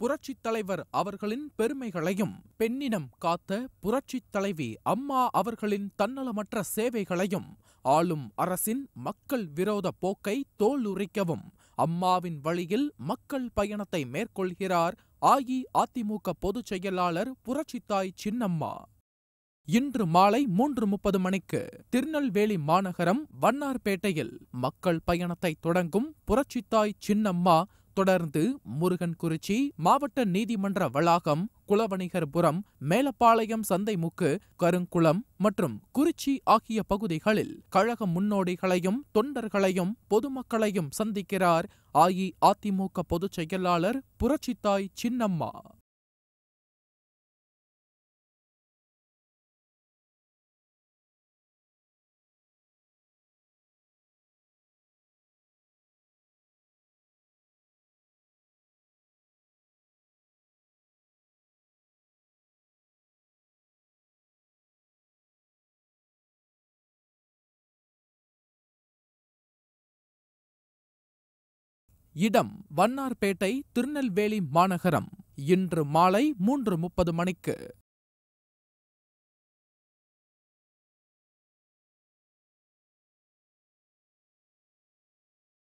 புரட்சித் தலைவர் அவர்களின் பெருமைகளையும் பெண்ணினம் காத்த புரட்சித் தலைவி அம்மா அவர்களின் தன்னலமற்ற சேவைகளையும் ஆளும் அரசின் மக்கள் விரோத போக்கை தோல் உரிக்கவும் அம்மாவின் வழியில் மக்கள் பயணத்தை மேற்கொள்கிறார் அஇஅதிமுக பொதுச் செயலாளர் புரட்சித்தாய் சின்னம்மா இன்று மாலை மூன்று முப்பது மணிக்கு திருநெல்வேலி மாநகரம் வண்ணார்பேட்டையில் மக்கள் பயணத்தை தொடங்கும் புரட்சித்தாய் சின்னம்மா தொடர்ந்து முருகன் குறிச்சி மாவட்ட நீதிமன்ற வளாகம் குலவணிகர்புரம் மேலப்பாளையம் சந்தைமுக்கு கருங்குளம் மற்றும் குறிச்சி ஆகிய பகுதிகளில் கழக முன்னோடிகளையும் தொண்டர்களையும் பொதுமக்களையும் சந்திக்கிறார் அஇஅதிமுக பொதுச் செயலாளர் புரட்சித்தாய் சின்னம்மா இடம் வண்ணார்பேட்டை திருநெல்வேலி மாநகரம் இன்று மாலை மூன்று முப்பது மணிக்கு